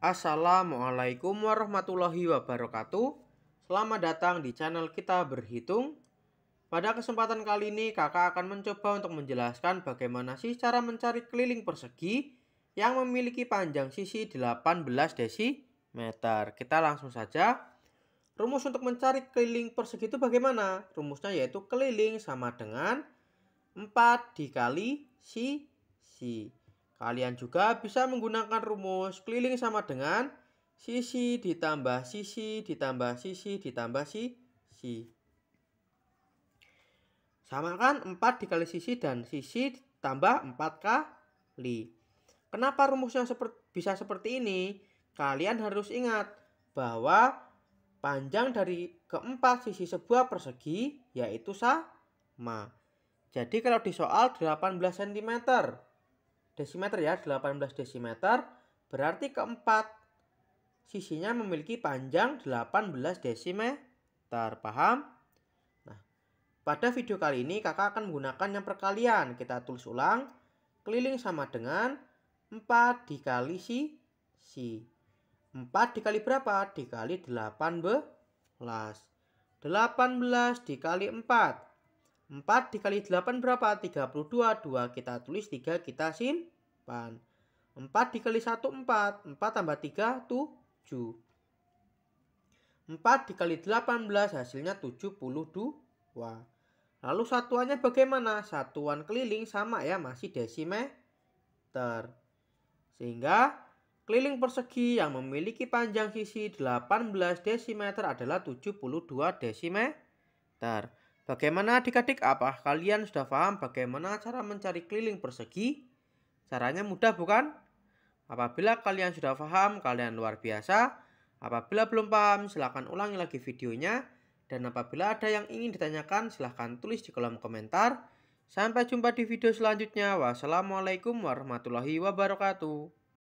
Assalamualaikum warahmatullahi wabarakatuh Selamat datang di channel kita berhitung Pada kesempatan kali ini kakak akan mencoba untuk menjelaskan bagaimana sih cara mencari keliling persegi Yang memiliki panjang sisi 18 desimeter Kita langsung saja Rumus untuk mencari keliling persegi itu bagaimana? Rumusnya yaitu keliling sama dengan 4 dikali sisi Kalian juga bisa menggunakan rumus keliling sama dengan sisi ditambah sisi ditambah sisi ditambah sisi. sama kan 4 dikali sisi dan sisi ditambah 4 kali. Kenapa rumusnya bisa seperti ini? Kalian harus ingat bahwa panjang dari keempat sisi sebuah persegi yaitu sama. Jadi kalau di soal 18 cm, desimeter ya, 18 desimeter. Berarti keempat sisinya memiliki panjang 18 desimeter. Paham? Nah, pada video kali ini kakak akan menggunakan yang perkalian. Kita tulis ulang. Keliling sama dengan 4 dikali si si. 4 dikali berapa? Dikali 18. 18 dikali 4 4 dikali 8 berapa? 32. 2 kita tulis, 3 kita simpan. 4 dikali 1, 4. 4 tambah 3, 7. 4 dikali 18 hasilnya 72. Lalu satuannya bagaimana? Satuan keliling sama ya, masih desimeter. Sehingga keliling persegi yang memiliki panjang sisi 18 desimeter adalah 72 desimeter. Bagaimana adik-adik? Apa kalian sudah paham bagaimana cara mencari keliling persegi? Caranya mudah bukan? Apabila kalian sudah paham, kalian luar biasa. Apabila belum paham, silahkan ulangi lagi videonya. Dan apabila ada yang ingin ditanyakan, silahkan tulis di kolom komentar. Sampai jumpa di video selanjutnya. Wassalamualaikum warahmatullahi wabarakatuh.